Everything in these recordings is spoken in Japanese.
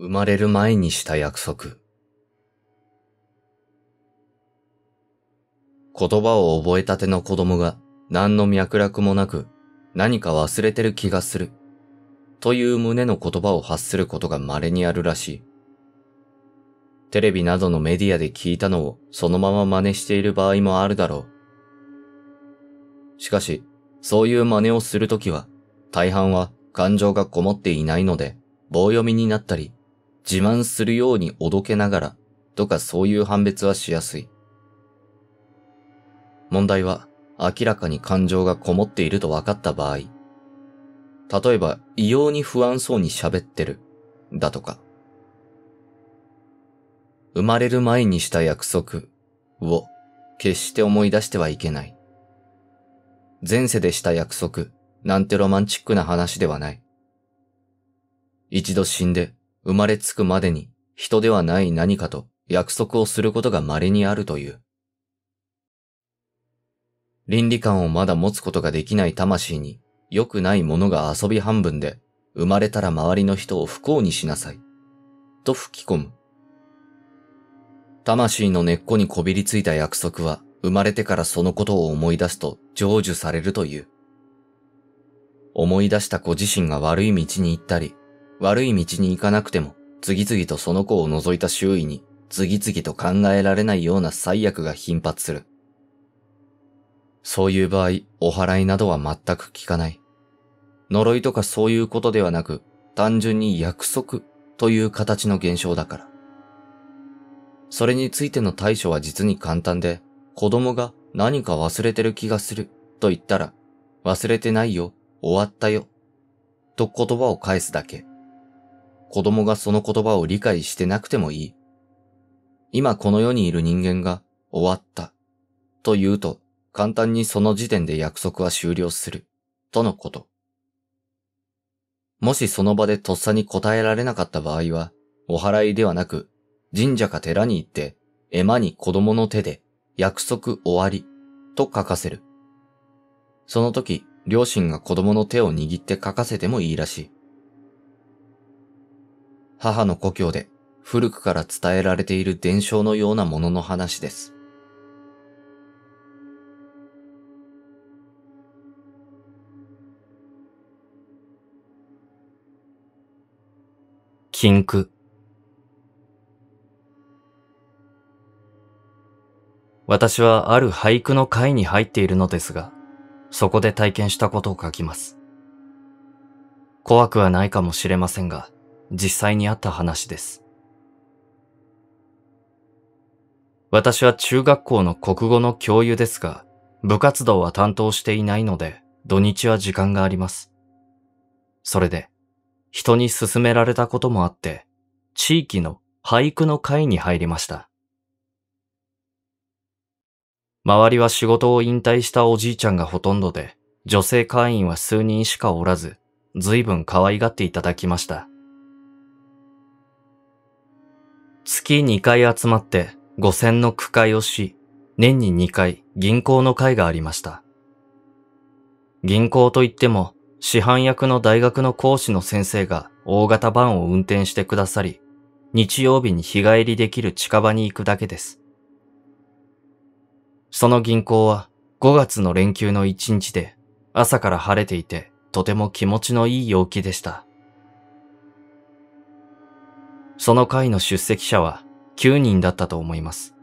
生まれる前にした約束。言葉を覚えたての子供が何の脈絡もなく何か忘れてる気がするという胸の言葉を発することが稀にあるらしい。テレビなどのメディアで聞いたのをそのまま真似している場合もあるだろう。しかし、そういう真似をするときは大半は感情がこもっていないので棒読みになったり自慢するようにおどけながらとかそういう判別はしやすい。問題は明らかに感情がこもっていると分かった場合、例えば異様に不安そうに喋ってるだとか、生まれる前にした約束を決して思い出してはいけない。前世でした約束なんてロマンチックな話ではない。一度死んで生まれつくまでに人ではない何かと約束をすることが稀にあるという。倫理観をまだ持つことができない魂に良くないものが遊び半分で生まれたら周りの人を不幸にしなさい。と吹き込む。魂の根っこにこびりついた約束は生まれてからそのことを思い出すと成就されるという。思い出した子自身が悪い道に行ったり、悪い道に行かなくても、次々とその子を除いた周囲に、次々と考えられないような最悪が頻発する。そういう場合、お祓いなどは全く効かない。呪いとかそういうことではなく、単純に約束という形の現象だから。それについての対処は実に簡単で、子供が何か忘れてる気がすると言ったら、忘れてないよ、終わったよ、と言葉を返すだけ。子供がその言葉を理解してなくてもいい。今この世にいる人間が終わったと言うと簡単にその時点で約束は終了するとのこと。もしその場でとっさに答えられなかった場合は、お祓いではなく、神社か寺に行って、絵馬に子供の手で、約束終わり、と書かせる。その時、両親が子供の手を握って書かせてもいいらしい。母の故郷で古くから伝えられている伝承のようなものの話です。禁句。私はある俳句の会に入っているのですが、そこで体験したことを書きます。怖くはないかもしれませんが、実際にあった話です。私は中学校の国語の教諭ですが、部活動は担当していないので、土日は時間があります。それで、人に勧められたこともあって、地域の俳句の会に入りました。周りは仕事を引退したおじいちゃんがほとんどで、女性会員は数人しかおらず、随分可愛がっていただきました。月2回集まって5000の区会をし、年に2回銀行の会がありました。銀行といっても、市販役の大学の講師の先生が大型バンを運転してくださり、日曜日に日帰りできる近場に行くだけです。その銀行は5月の連休の1日で朝から晴れていてとても気持ちのいい陽気でした。その会の出席者は9人だったと思います。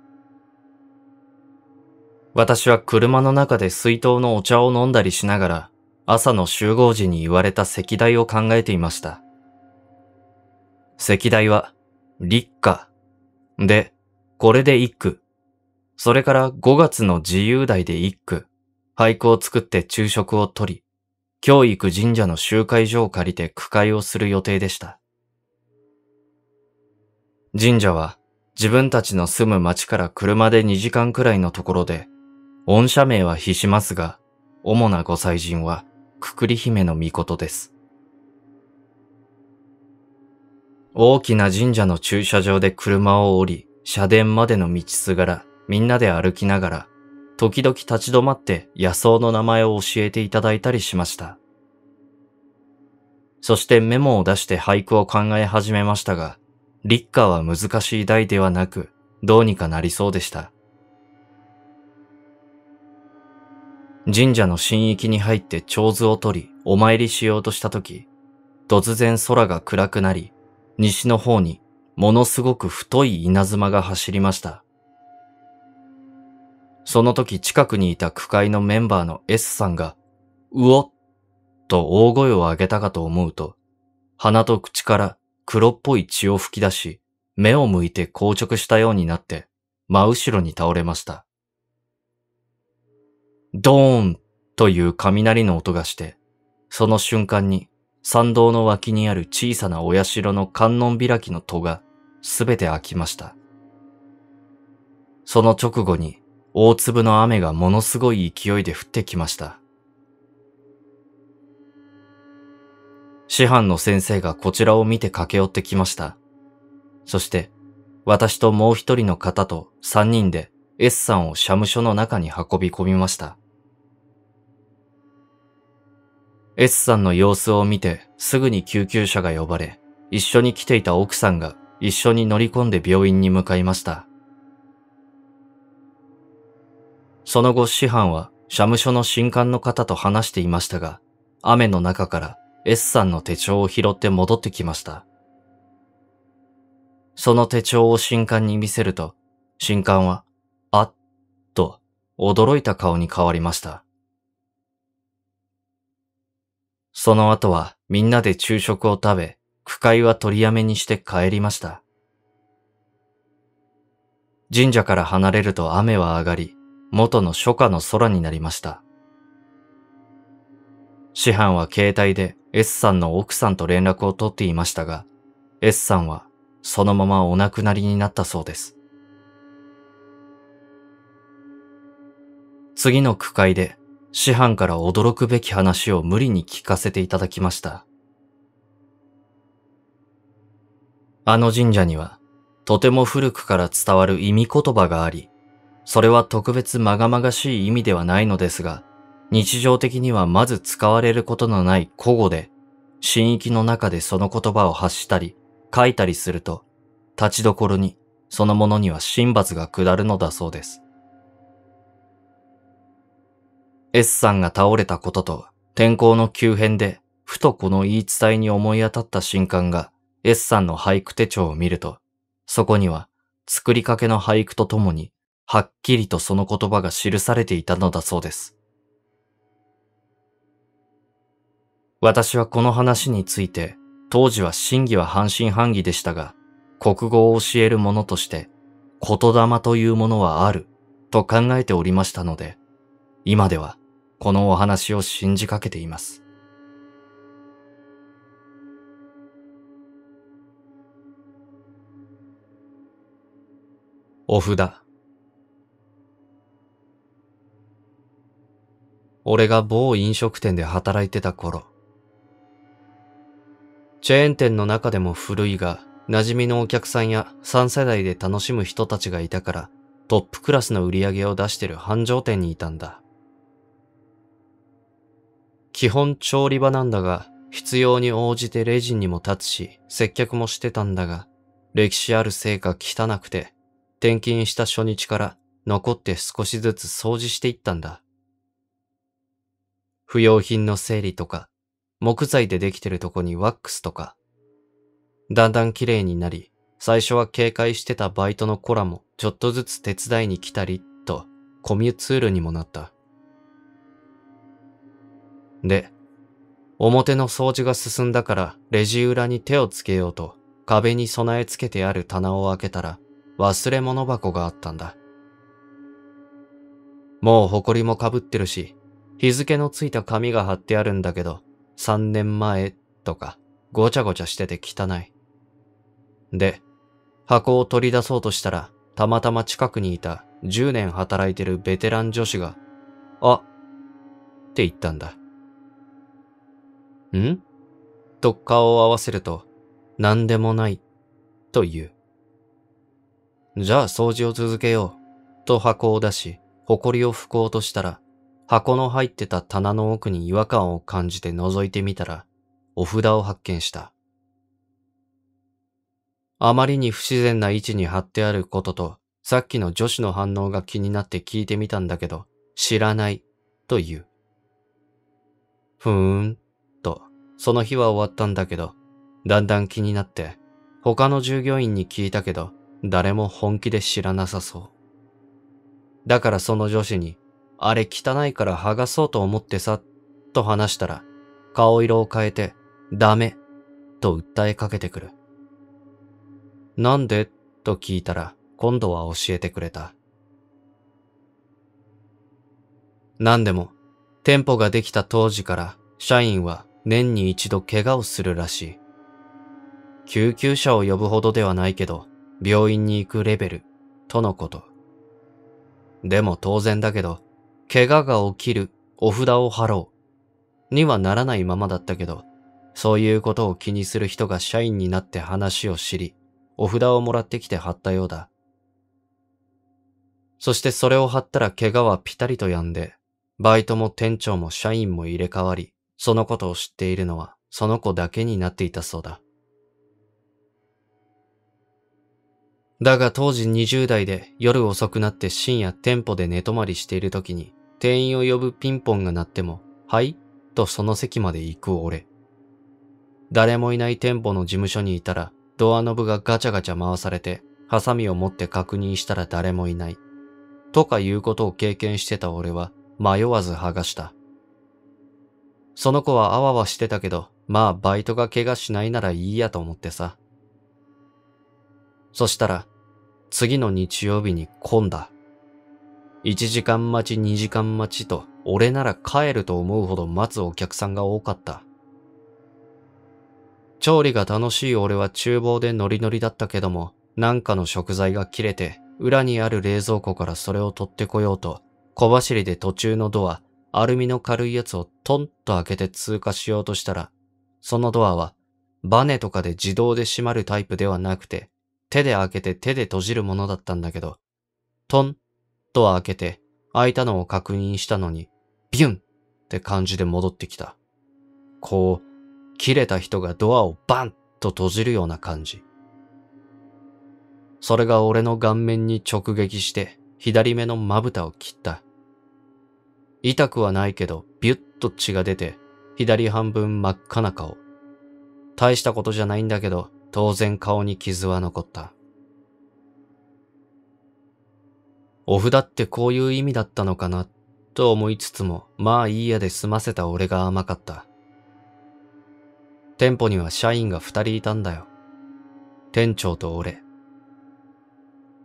私は車の中で水筒のお茶を飲んだりしながら朝の集合時に言われた石題を考えていました。石題は立夏で、これで一句。それから5月の自由題で一句。俳句を作って昼食をとり、教育神社の集会所を借りて句会をする予定でした。神社は自分たちの住む町から車で2時間くらいのところで、御社名は比しますが、主なご祭神はくくり姫の御事です。大きな神社の駐車場で車を降り、社殿までの道すがら、みんなで歩きながら、時々立ち止まって野草の名前を教えていただいたりしました。そしてメモを出して俳句を考え始めましたが、立夏は難しい題ではなく、どうにかなりそうでした。神社の神域に入って長図を取り、お参りしようとしたとき、突然空が暗くなり、西の方にものすごく太い稲妻が走りました。その時近くにいた区会のメンバーの S さんが、うおっと大声を上げたかと思うと、鼻と口から黒っぽい血を吹き出し、目を向いて硬直したようになって、真後ろに倒れました。ドーンという雷の音がして、その瞬間に参道の脇にある小さなお社の観音開きの戸がすべて開きました。その直後に大粒の雨がものすごい勢いで降ってきました。師範の先生がこちらを見て駆け寄ってきました。そして、私ともう一人の方と三人で S さんを社務所の中に運び込みました。S さんの様子を見てすぐに救急車が呼ばれ、一緒に来ていた奥さんが一緒に乗り込んで病院に向かいました。その後、師範は社務所の新刊の方と話していましたが、雨の中から S さんの手帳を拾って戻ってきました。その手帳を新刊に見せると、新刊は、あっと驚いた顔に変わりました。その後はみんなで昼食を食べ、区会は取りやめにして帰りました。神社から離れると雨は上がり、元の初夏の空になりました。師範は携帯で S さんの奥さんと連絡を取っていましたが、S さんはそのままお亡くなりになったそうです。次の区会で、師範から驚くべき話を無理に聞かせていただきました。あの神社には、とても古くから伝わる意味言葉があり、それは特別まがまがしい意味ではないのですが、日常的にはまず使われることのない古語で、神域の中でその言葉を発したり、書いたりすると、立ちどころに、そのものには神罰が下るのだそうです。S さんが倒れたことと、天候の急変で、ふとこの言い伝えに思い当たった瞬間が、S さんの俳句手帳を見ると、そこには、作りかけの俳句とともに、はっきりとその言葉が記されていたのだそうです。私はこの話について、当時は真偽は半信半疑でしたが、国語を教える者として、言霊というものはある、と考えておりましたので、今では、このお話を信じかけています。お札。俺が某飲食店で働いてた頃、チェーン店の中でも古いが、馴染みのお客さんや3世代で楽しむ人たちがいたから、トップクラスの売り上げを出してる繁盛店にいたんだ。基本調理場なんだが、必要に応じてレジにも立つし、接客もしてたんだが、歴史あるせいか汚くて、転勤した初日から残って少しずつ掃除していったんだ。不要品の整理とか、木材でできてるとこにワックスとか。だんだん綺麗になり、最初は警戒してたバイトの子らもちょっとずつ手伝いに来たり、とコミュツールにもなった。で、表の掃除が進んだからレジ裏に手をつけようと壁に備え付けてある棚を開けたら忘れ物箱があったんだ。もう埃もかぶってるし、日付のついた紙が貼ってあるんだけど、3年前とか、ごちゃごちゃしてて汚い。で、箱を取り出そうとしたら、たまたま近くにいた10年働いてるベテラン女子が、あ、って言ったんだ。んと顔を合わせると、何でもない、と言う。じゃあ掃除を続けよう、と箱を出し、埃を拭こうとしたら、箱の入ってた棚の奥に違和感を感じて覗いてみたら、お札を発見した。あまりに不自然な位置に貼ってあることと、さっきの女子の反応が気になって聞いてみたんだけど、知らない、と言う。ふーん、と、その日は終わったんだけど、だんだん気になって、他の従業員に聞いたけど、誰も本気で知らなさそう。だからその女子にあれ汚いから剥がそうと思ってさ、と話したら、顔色を変えて、ダメ、と訴えかけてくる。なんでと聞いたら、今度は教えてくれた。何でも、店舗ができた当時から社員は年に一度怪我をするらしい。救急車を呼ぶほどではないけど、病院に行くレベル、とのこと。でも当然だけど、怪我が起きる、お札を貼ろう、にはならないままだったけど、そういうことを気にする人が社員になって話を知り、お札をもらってきて貼ったようだ。そしてそれを貼ったら怪我はピタリと止んで、バイトも店長も社員も入れ替わり、そのことを知っているのはその子だけになっていたそうだ。だが当時20代で夜遅くなって深夜店舗で寝泊まりしている時に、店員を呼ぶピンポンが鳴っても、はいとその席まで行く俺。誰もいない店舗の事務所にいたら、ドアノブがガチャガチャ回されて、ハサミを持って確認したら誰もいない。とかいうことを経験してた俺は、迷わず剥がした。その子はあわわしてたけど、まあバイトが怪我しないならいいやと思ってさ。そしたら、次の日曜日に混んだ。1時間待ち2時間待ちと、俺なら帰ると思うほど待つお客さんが多かった。調理が楽しい俺は厨房でノリノリだったけども、なんかの食材が切れて、裏にある冷蔵庫からそれを取ってこようと、小走りで途中のドア、アルミの軽いやつをトンと開けて通過しようとしたら、そのドアは、バネとかで自動で閉まるタイプではなくて、手で開けて手で閉じるものだったんだけど、トンドア開けて、開いたのを確認したのに、ビュンって感じで戻ってきた。こう、切れた人がドアをバンと閉じるような感じ。それが俺の顔面に直撃して左目のまぶたを切った。痛くはないけどビュッと血が出て左半分真っ赤な顔。大したことじゃないんだけど当然顔に傷は残った。お札ってこういう意味だったのかな、と思いつつも、まあいいやで済ませた俺が甘かった。店舗には社員が二人いたんだよ。店長と俺。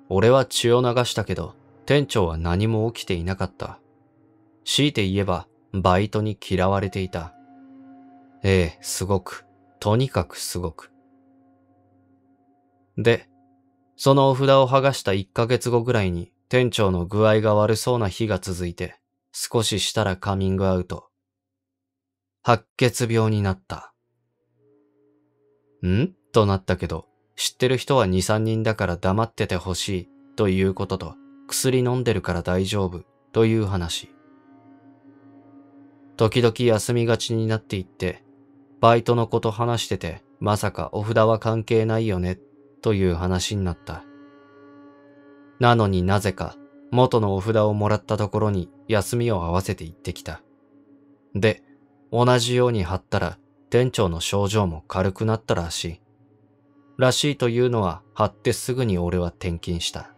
俺は血を流したけど、店長は何も起きていなかった。強いて言えば、バイトに嫌われていた。ええ、すごく。とにかくすごく。で、そのお札を剥がした1ヶ月後ぐらいに、店長の具合が悪そうな日が続いて、少ししたらカミングアウト。白血病になった。んとなったけど、知ってる人は2、3人だから黙っててほしいということと、薬飲んでるから大丈夫という話。時々休みがちになっていって、バイトの子と話してて、まさかお札は関係ないよねという話になった。なのになぜか、元のお札をもらったところに休みを合わせて行ってきた。で、同じように貼ったら、店長の症状も軽くなったらしい。らしいというのは、貼ってすぐに俺は転勤した。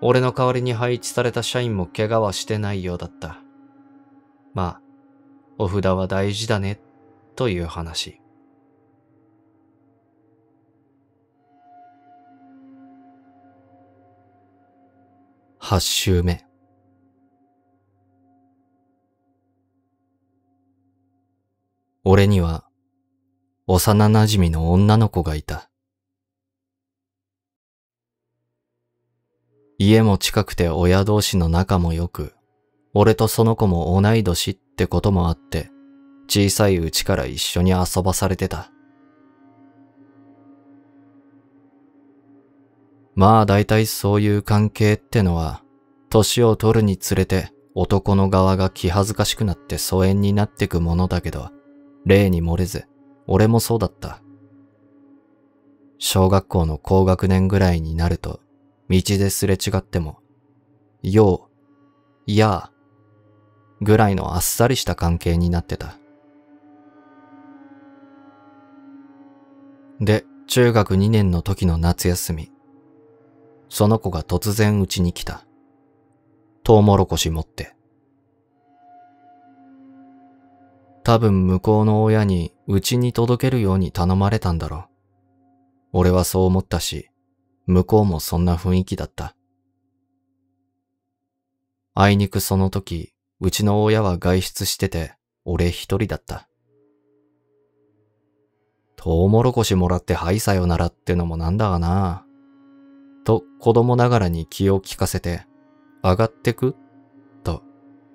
俺の代わりに配置された社員も怪我はしてないようだった。まあ、お札は大事だね、という話。8週目。俺には幼馴染の女の子がいた。家も近くて親同士の仲も良く、俺とその子も同い年ってこともあって、小さいうちから一緒に遊ばされてた。まあ大体そういう関係ってのは、年を取るにつれて男の側が気恥ずかしくなって疎遠になってくものだけど、例に漏れず、俺もそうだった。小学校の高学年ぐらいになると、道ですれ違っても、よう、いやあ、ぐらいのあっさりした関係になってた。で、中学2年の時の夏休み、その子が突然うちに来た。トウモロコシ持って。多分向こうの親にうちに届けるように頼まれたんだろう。俺はそう思ったし、向こうもそんな雰囲気だった。あいにくその時、うちの親は外出してて、俺一人だった。トウモロコシもらってはいさよならってのもなんだがな。と子供ながらに気を利かせて、上がってくと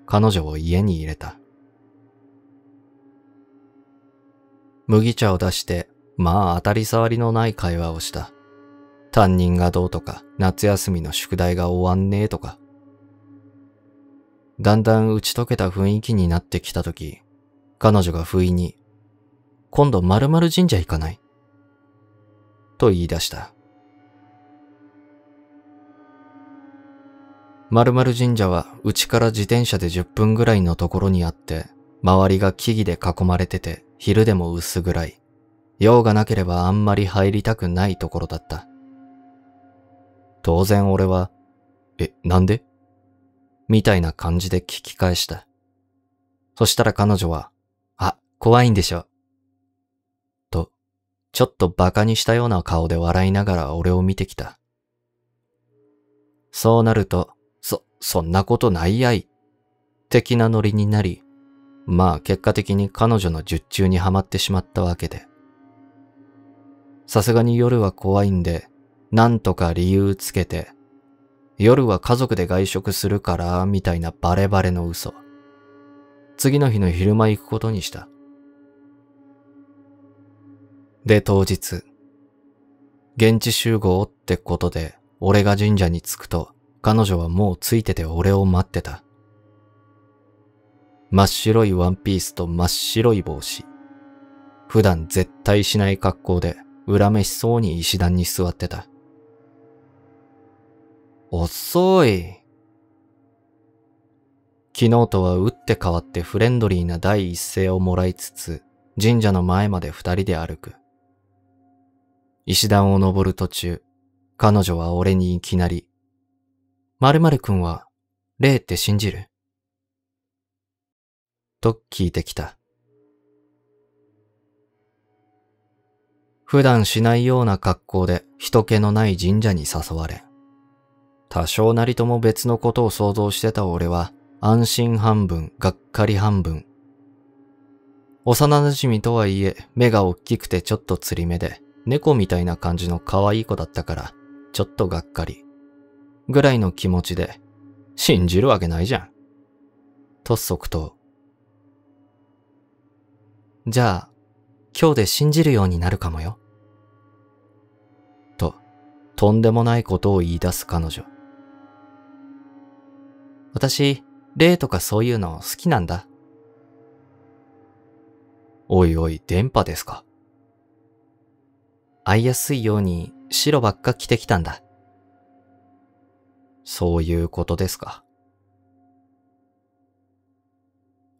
彼女を家に入れた。麦茶を出して、まあ当たり障りのない会話をした。担任がどうとか、夏休みの宿題が終わんねえとか。だんだん打ち解けた雰囲気になってきたとき、彼女が不意に、今度〇〇神社行かないと言い出した。〇〇神社はうちから自転車で10分ぐらいのところにあって、周りが木々で囲まれてて、昼でも薄暗い。用がなければあんまり入りたくないところだった。当然俺は、え、なんでみたいな感じで聞き返した。そしたら彼女は、あ、怖いんでしょ。と、ちょっと馬鹿にしたような顔で笑いながら俺を見てきた。そうなると、そんなことないやい。的なノリになり、まあ結果的に彼女の術中にはまってしまったわけで。さすがに夜は怖いんで、なんとか理由つけて、夜は家族で外食するから、みたいなバレバレの嘘。次の日の昼間行くことにした。で、当日。現地集合ってことで、俺が神社に着くと、彼女はもうついてて俺を待ってた。真っ白いワンピースと真っ白い帽子。普段絶対しない格好で恨めしそうに石段に座ってた。遅い。昨日とは打って変わってフレンドリーな第一声をもらいつつ、神社の前まで二人で歩く。石段を登る途中、彼女は俺にいきなり、〇〇くんは、霊って信じると聞いてきた。普段しないような格好で人気のない神社に誘われ、多少なりとも別のことを想像してた俺は、安心半分、がっかり半分。幼馴染とはいえ、目が大きくてちょっと釣り目で、猫みたいな感じの可愛い子だったから、ちょっとがっかり。ぐらいの気持ちで、信じるわけないじゃん。と即答。じゃあ、今日で信じるようになるかもよ。と、とんでもないことを言い出す彼女。私、霊とかそういうの好きなんだ。おいおい、電波ですか。会いやすいように白ばっか着てきたんだ。そういうことですか。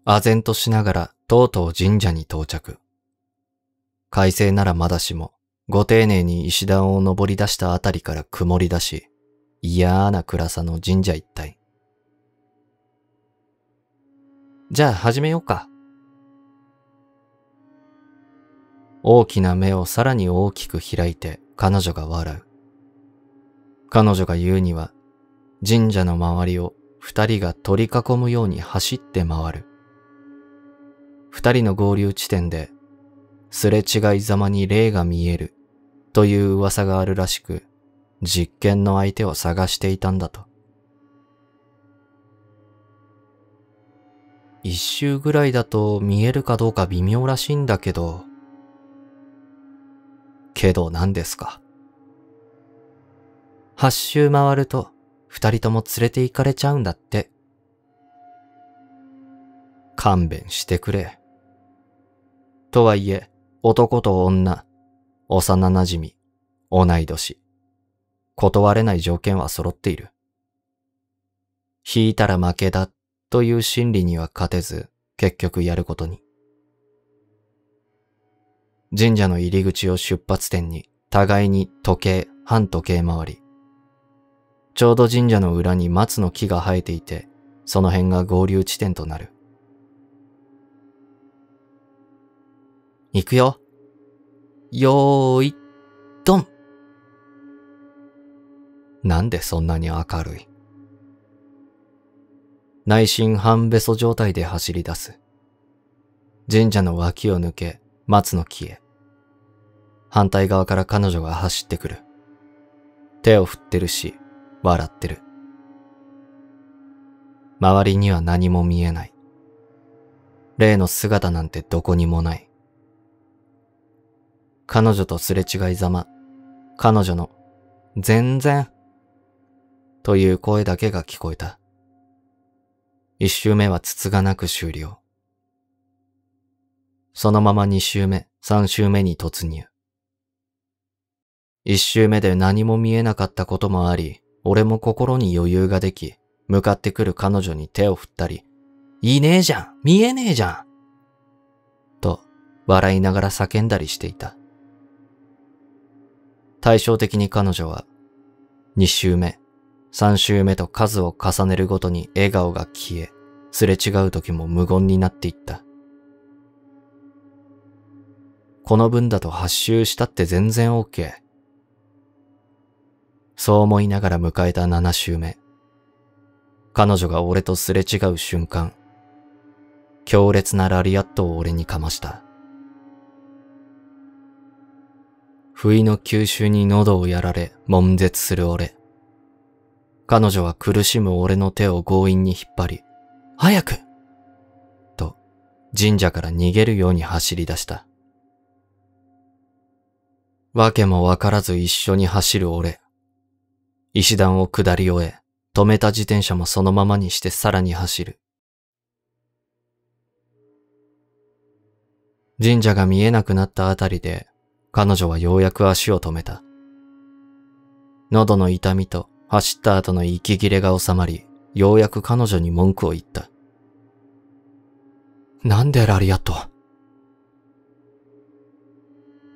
唖然としながらとうとう神社に到着。快晴ならまだしも、ご丁寧に石段を登り出したあたりから曇り出し、嫌な暗さの神社一体。じゃあ始めようか。大きな目をさらに大きく開いて彼女が笑う。彼女が言うには神社の周りを二人が取り囲むように走って回る。二人の合流地点で、すれ違いざまに霊が見えるという噂があるらしく、実験の相手を探していたんだと。一周ぐらいだと見えるかどうか微妙らしいんだけど、けど何ですか。八周回ると二人とも連れて行かれちゃうんだって。勘弁してくれ。とはいえ、男と女、幼馴染、同い年。断れない条件は揃っている。引いたら負けだという心理には勝てず、結局やることに。神社の入り口を出発点に、互いに時計、反時計回り、ちょうど神社の裏に松の木が生えていて、その辺が合流地点となる。行くよ。よーい、ドンなんでそんなに明るい内心半べそ状態で走り出す。神社の脇を抜け、松の木へ。反対側から彼女が走ってくる。手を振ってるし、笑ってる。周りには何も見えない。例の姿なんてどこにもない。彼女とすれ違いざま、彼女の、全然、という声だけが聞こえた。一周目はつつがなく終了。そのまま二周目、三周目に突入。一周目で何も見えなかったこともあり、俺も心に余裕ができ、向かってくる彼女に手を振ったり、いねえじゃん見えねえじゃんと、笑いながら叫んだりしていた。対照的に彼女は、二周目、三周目と数を重ねるごとに笑顔が消え、すれ違う時も無言になっていった。この分だと八周したって全然 OK。そう思いながら迎えた7週目。彼女が俺とすれ違う瞬間、強烈なラリアットを俺にかました。不意の吸収に喉をやられ、悶絶する俺。彼女は苦しむ俺の手を強引に引っ張り、早くと、神社から逃げるように走り出した。わけもわからず一緒に走る俺。石段を下り終え、止めた自転車もそのままにしてさらに走る。神社が見えなくなったあたりで、彼女はようやく足を止めた。喉の痛みと走った後の息切れが収まり、ようやく彼女に文句を言った。なんでラリアット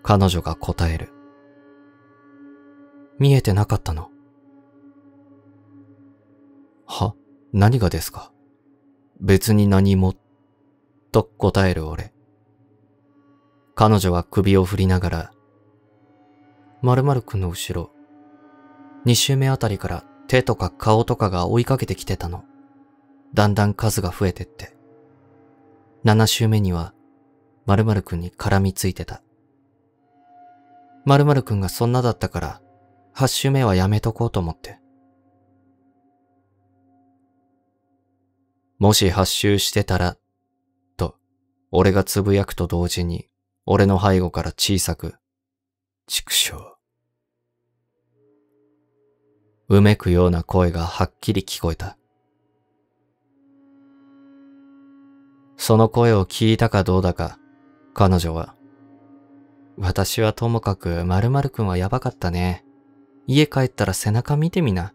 彼女が答える。見えてなかったの。は何がですか別に何も。と答える俺。彼女は首を振りながら、〇〇くんの後ろ、2周目あたりから手とか顔とかが追いかけてきてたの。だんだん数が増えてって。7周目には、〇〇くんに絡みついてた。〇〇くんがそんなだったから、8周目はやめとこうと思って。もし発臭してたら、と、俺がつぶやくと同時に、俺の背後から小さく、畜生。うめくような声がはっきり聞こえた。その声を聞いたかどうだか、彼女は、私はともかく〇〇くんはやばかったね。家帰ったら背中見てみな。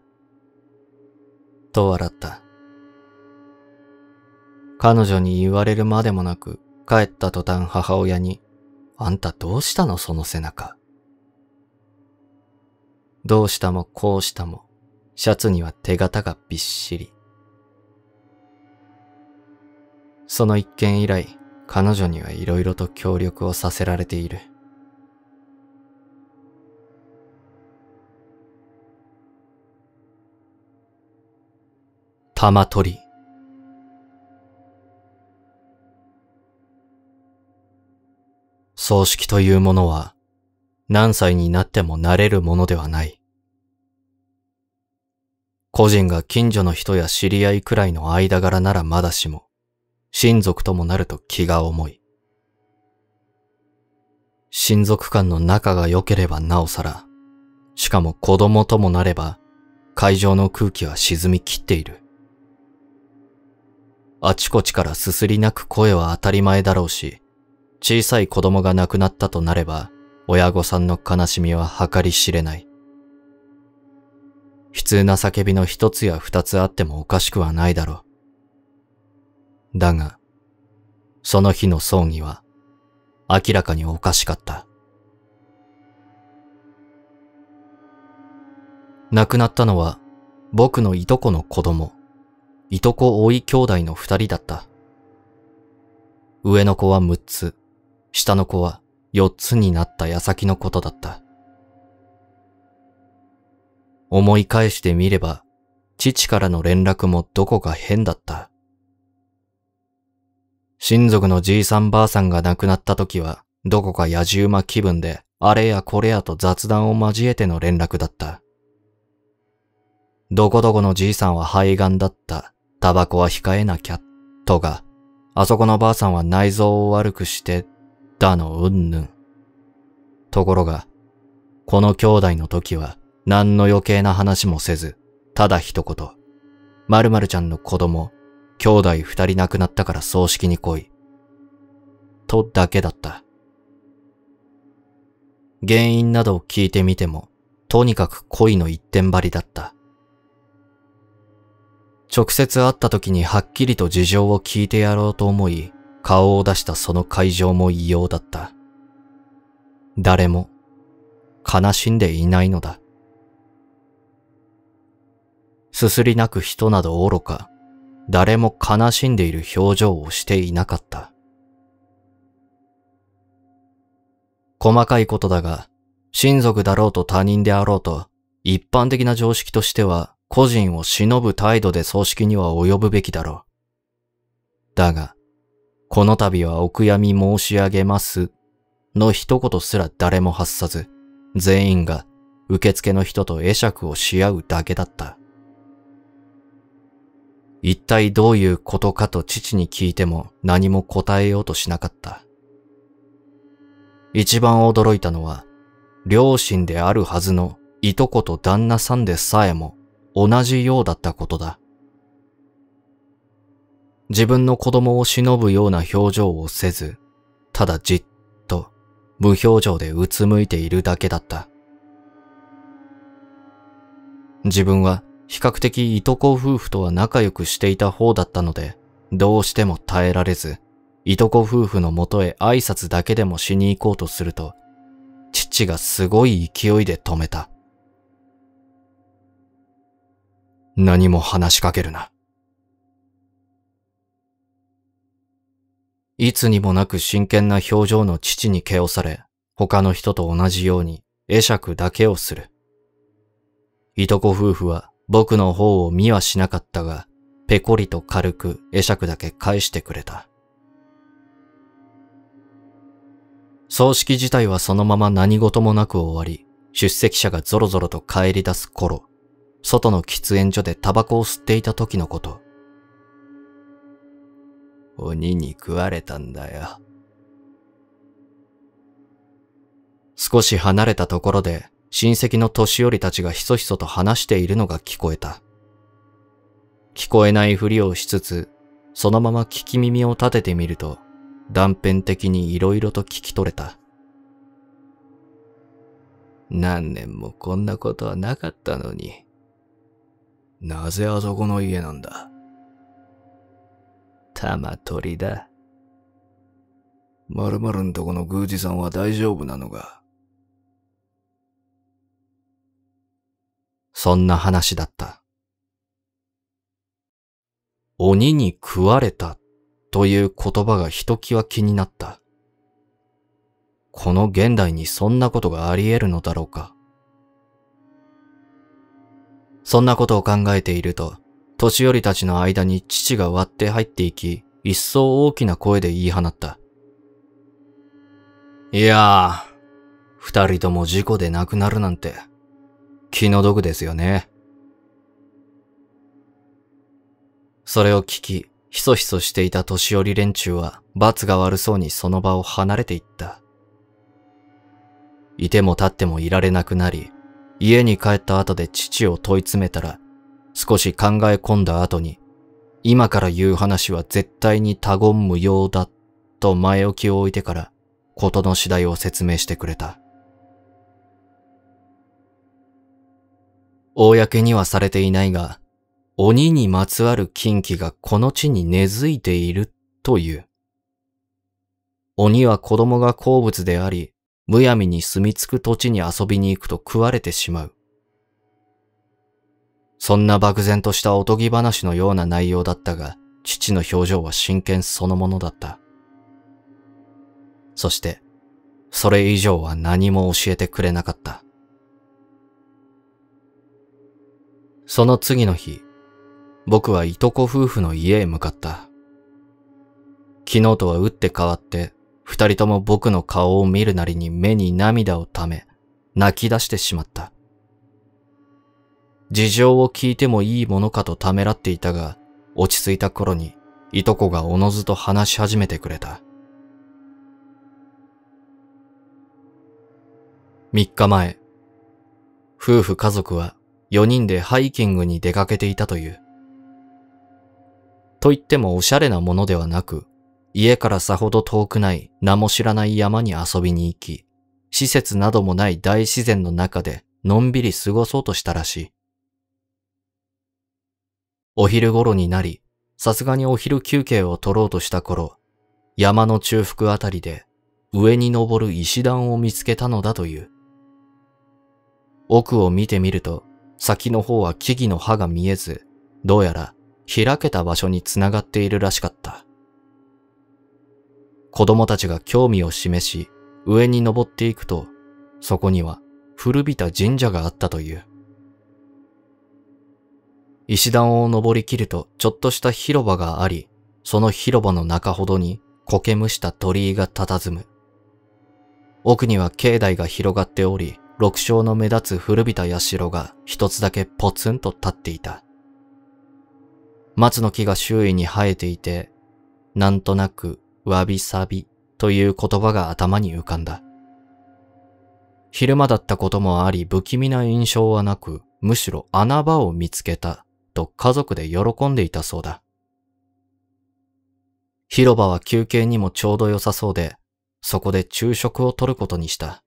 と笑った。彼女に言われるまでもなく、帰った途端母親に、あんたどうしたのその背中。どうしたもこうしたも、シャツには手形がびっしり。その一件以来、彼女には色々と協力をさせられている。玉取り。葬式というものは何歳になってもなれるものではない。個人が近所の人や知り合いくらいの間柄ならまだしも、親族ともなると気が重い。親族間の仲が良ければなおさら、しかも子供ともなれば、会場の空気は沈みきっている。あちこちからすすり泣く声は当たり前だろうし、小さい子供が亡くなったとなれば、親御さんの悲しみは計り知れない。悲痛な叫びの一つや二つあってもおかしくはないだろう。だが、その日の葬儀は、明らかにおかしかった。亡くなったのは、僕のいとこの子供、いとこ多い兄弟の二人だった。上の子は六つ、下の子は4つになった矢先のことだった。思い返してみれば、父からの連絡もどこか変だった。親族のじいさんばあさんが亡くなった時は、どこか野じ馬気分で、あれやこれやと雑談を交えての連絡だった。どこどこのじいさんは肺がんだった。タバコは控えなきゃ。とか、あそこのばあさんは内臓を悪くして、だのうんぬん。ところが、この兄弟の時は何の余計な話もせず、ただ一言、〇〇ちゃんの子供、兄弟二人亡くなったから葬式に来い。とだけだった。原因などを聞いてみても、とにかく恋の一点張りだった。直接会った時にはっきりと事情を聞いてやろうと思い、顔を出したその会場も異様だった。誰も悲しんでいないのだ。すすり泣く人など愚か、誰も悲しんでいる表情をしていなかった。細かいことだが、親族だろうと他人であろうと、一般的な常識としては個人を忍ぶ態度で葬式には及ぶべきだろう。だが、この度はお悔やみ申し上げます。の一言すら誰も発さず、全員が受付の人と会釈をし合うだけだった。一体どういうことかと父に聞いても何も答えようとしなかった。一番驚いたのは、両親であるはずのいとこと旦那さんでさえも同じようだったことだ。自分の子供を忍ぶような表情をせず、ただじっと無表情でうつむいているだけだった。自分は比較的いとこ夫婦とは仲良くしていた方だったので、どうしても耐えられず、いとこ夫婦のもとへ挨拶だけでもしに行こうとすると、父がすごい勢いで止めた。何も話しかけるな。いつにもなく真剣な表情の父に毛をされ、他の人と同じように会釈だけをする。いとこ夫婦は僕の方を見はしなかったが、ペコリと軽く会釈だけ返してくれた。葬式自体はそのまま何事もなく終わり、出席者がぞろぞろと帰り出す頃、外の喫煙所でタバコを吸っていた時のこと。鬼に食われたんだよ。少し離れたところで親戚の年寄りたちがひそひそと話しているのが聞こえた。聞こえないふりをしつつ、そのまま聞き耳を立ててみると、断片的に色々と聞き取れた。何年もこんなことはなかったのに。なぜあそこの家なんだ玉取りだ。まるまるんとこの宮司さんは大丈夫なのかそんな話だった。鬼に食われたという言葉がひときわ気になった。この現代にそんなことがあり得るのだろうか。そんなことを考えていると、年寄りたちの間に父が割って入っていき、一層大きな声で言い放った。いやあ、二人とも事故で亡くなるなんて、気の毒ですよね。それを聞き、ひそひそしていた年寄り連中は、罰が悪そうにその場を離れていった。いても立ってもいられなくなり、家に帰った後で父を問い詰めたら、少し考え込んだ後に、今から言う話は絶対に他言無用だ、と前置きを置いてから、事の次第を説明してくれた。公にはされていないが、鬼にまつわる禁忌がこの地に根付いているという。鬼は子供が好物であり、むやみに住み着く土地に遊びに行くと食われてしまう。そんな漠然としたおとぎ話のような内容だったが、父の表情は真剣そのものだった。そして、それ以上は何も教えてくれなかった。その次の日、僕はいとこ夫婦の家へ向かった。昨日とは打って変わって、二人とも僕の顔を見るなりに目に涙をため、泣き出してしまった。事情を聞いてもいいものかとためらっていたが、落ち着いた頃に、いとこがおのずと話し始めてくれた。3日前、夫婦家族は4人でハイキングに出かけていたという。と言ってもおしゃれなものではなく、家からさほど遠くない名も知らない山に遊びに行き、施設などもない大自然の中でのんびり過ごそうとしたらしい。お昼頃になり、さすがにお昼休憩を取ろうとした頃、山の中腹あたりで上に登る石段を見つけたのだという。奥を見てみると、先の方は木々の葉が見えず、どうやら開けた場所に繋がっているらしかった。子供たちが興味を示し、上に登っていくと、そこには古びた神社があったという。石段を登りきるとちょっとした広場があり、その広場の中ほどに苔むした鳥居が佇む。奥には境内が広がっており、六章の目立つ古びた社が一つだけポツンと立っていた。松の木が周囲に生えていて、なんとなくわびさびという言葉が頭に浮かんだ。昼間だったこともあり不気味な印象はなく、むしろ穴場を見つけたと家族で喜んでいたそうだ。広場は休憩にもちょうど良さそうで、そこで昼食をとることにした。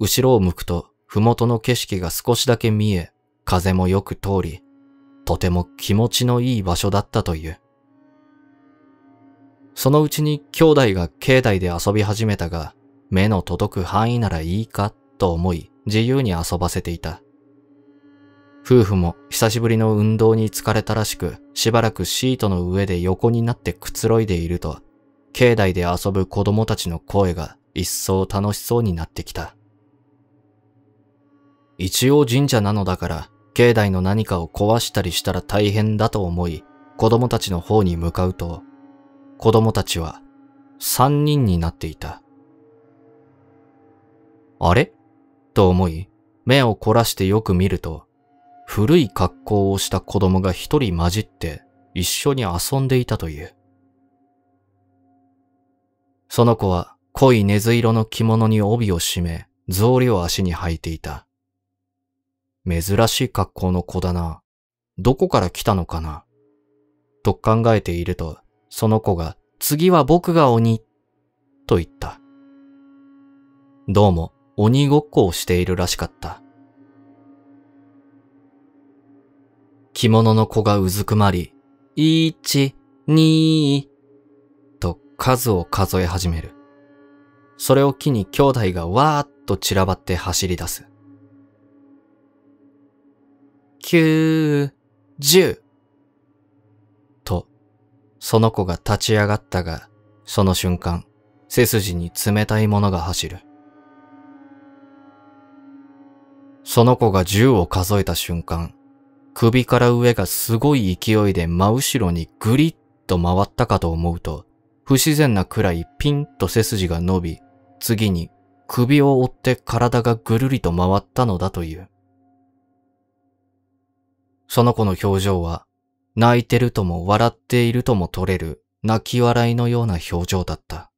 後ろを向くと、麓の景色が少しだけ見え、風もよく通り、とても気持ちのいい場所だったという。そのうちに兄弟が境内で遊び始めたが、目の届く範囲ならいいかと思い自由に遊ばせていた。夫婦も久しぶりの運動に疲れたらしく、しばらくシートの上で横になってくつろいでいると、境内で遊ぶ子供たちの声が一層楽しそうになってきた。一応神社なのだから、境内の何かを壊したりしたら大変だと思い、子供たちの方に向かうと、子供たちは三人になっていた。あれと思い、目を凝らしてよく見ると、古い格好をした子供が一人混じって一緒に遊んでいたという。その子は濃い根津色の着物に帯を締め、草履を足に履いていた。珍しい格好の子だな。どこから来たのかなと考えていると、その子が、次は僕が鬼、と言った。どうも鬼ごっこをしているらしかった。着物の子がうずくまり、一、二、と数を数え始める。それを機に兄弟がわーっと散らばって走り出す。九、十。と、その子が立ち上がったが、その瞬間、背筋に冷たいものが走る。その子が十を数えた瞬間、首から上がすごい勢いで真後ろにぐりっと回ったかと思うと、不自然なくらいピンと背筋が伸び、次に首を折って体がぐるりと回ったのだという。その子の表情は、泣いてるとも笑っているとも取れる泣き笑いのような表情だった。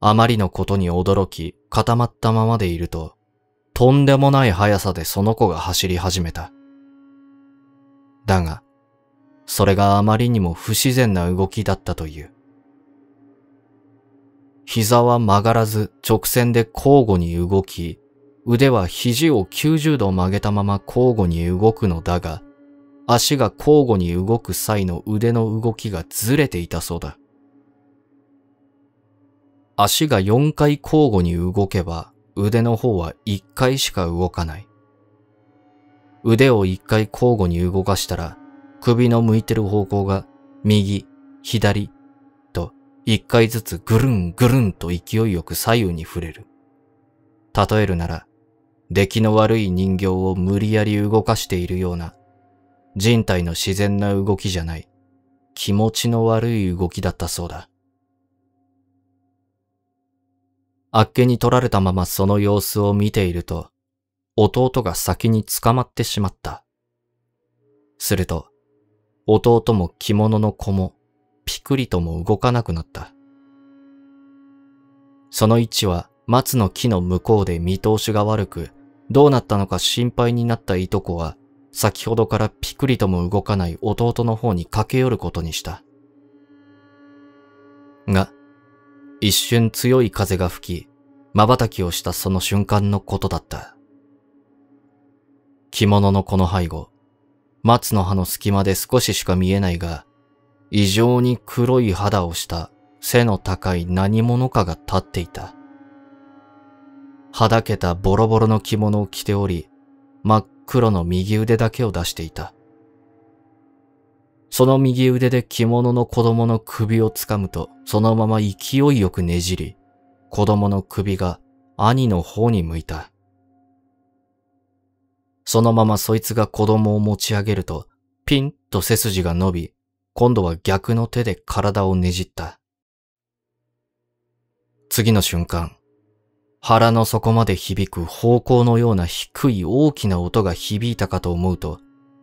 あまりのことに驚き固まったままでいると、とんでもない速さでその子が走り始めた。だが、それがあまりにも不自然な動きだったという。膝は曲がらず直線で交互に動き、腕は肘を90度曲げたまま交互に動くのだが、足が交互に動く際の腕の動きがずれていたそうだ。足が4回交互に動けば腕の方は一回しか動かない。腕を一回交互に動かしたら、首の向いてる方向が右、左と一回ずつぐるんぐるんと勢いよく左右に触れる。例えるなら、出来の悪い人形を無理やり動かしているような、人体の自然な動きじゃない、気持ちの悪い動きだったそうだ。あっけに取られたままその様子を見ていると、弟が先に捕まってしまった。すると、弟も着物の子も、ピクリとも動かなくなった。その位置は松の木の向こうで見通しが悪く、どうなったのか心配になったいとこは、先ほどからピクリとも動かない弟の方に駆け寄ることにした。が、一瞬強い風が吹き、瞬きをしたその瞬間のことだった。着物のこの背後、松の葉の隙間で少ししか見えないが、異常に黒い肌をした背の高い何者かが立っていた。はだけたボロボロの着物を着ており、真っ黒の右腕だけを出していた。その右腕で着物の子供の首を掴むと、そのまま勢いよくねじり、子供の首が兄の方に向いた。そのままそいつが子供を持ち上げると、ピンと背筋が伸び、今度は逆の手で体をねじった。次の瞬間、腹の底まで響く方向のような低い大きな音が響いたかと思うと、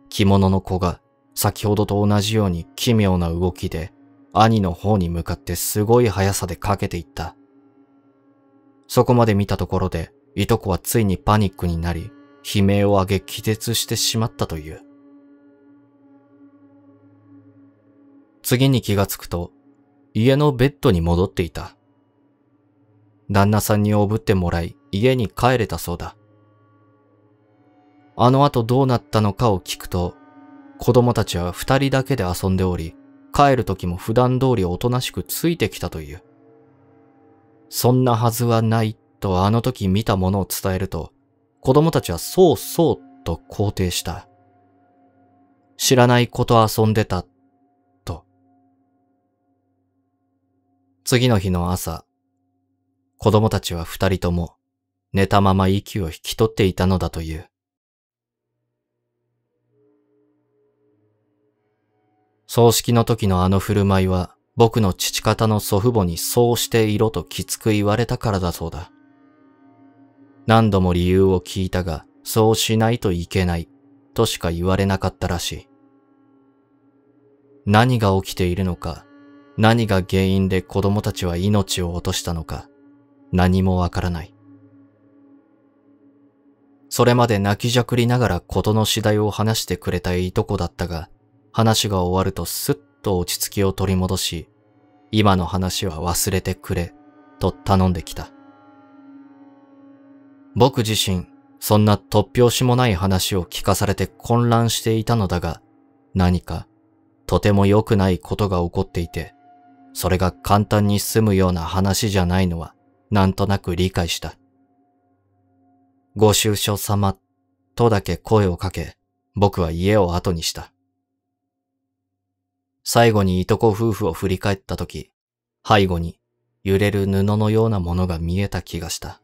着物の子が先ほどと同じように奇妙な動きで兄の方に向かってすごい速さでかけていった。そこまで見たところで、いとこはついにパニックになり、悲鳴を上げ気絶してしまったという。次に気がつくと、家のベッドに戻っていた。旦那さんにおぶってもらい、家に帰れたそうだ。あの後どうなったのかを聞くと、子供たちは二人だけで遊んでおり、帰る時も普段通りおとなしくついてきたという。そんなはずはないとあの時見たものを伝えると、子供たちはそうそうと肯定した。知らない子と遊んでた、と。次の日の朝、子供たちは二人とも寝たまま息を引き取っていたのだという。葬式の時のあの振る舞いは、僕の父方の祖父母にそうしていろときつく言われたからだそうだ。何度も理由を聞いたが、そうしないといけない、としか言われなかったらしい。何が起きているのか、何が原因で子供たちは命を落としたのか、何もわからない。それまで泣きじゃくりながら事の次第を話してくれたいとこだったが、話が終わるとすっと落ち着きを取り戻し、今の話は忘れてくれ、と頼んできた。僕自身、そんな突拍子もない話を聞かされて混乱していたのだが、何か、とても良くないことが起こっていて、それが簡単に済むような話じゃないのは、なんとなく理解した。ご愁傷様、とだけ声をかけ、僕は家を後にした。最後にいとこ夫婦を振り返った時、背後に揺れる布のようなものが見えた気がした。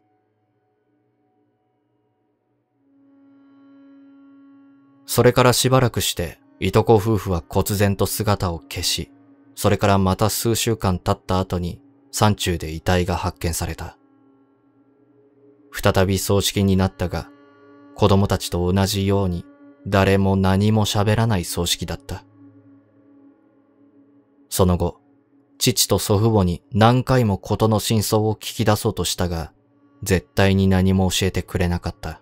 それからしばらくして、いとこ夫婦は忽然と姿を消し、それからまた数週間経った後に山中で遺体が発見された。再び葬式になったが、子供たちと同じように誰も何も喋らない葬式だった。その後、父と祖父母に何回も事の真相を聞き出そうとしたが、絶対に何も教えてくれなかった。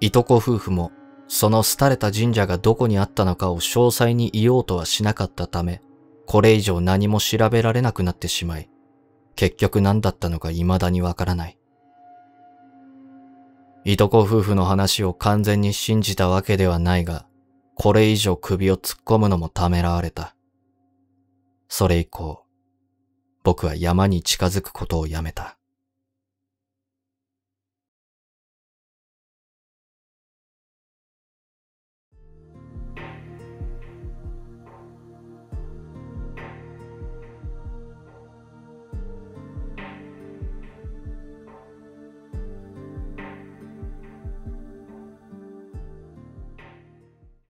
いとこ夫婦も、その廃れた神社がどこにあったのかを詳細に言おうとはしなかったため、これ以上何も調べられなくなってしまい、結局何だったのか未だにわからない。いとこ夫婦の話を完全に信じたわけではないが、これ以上首を突っ込むのもためらわれた。それ以降、僕は山に近づくことをやめた。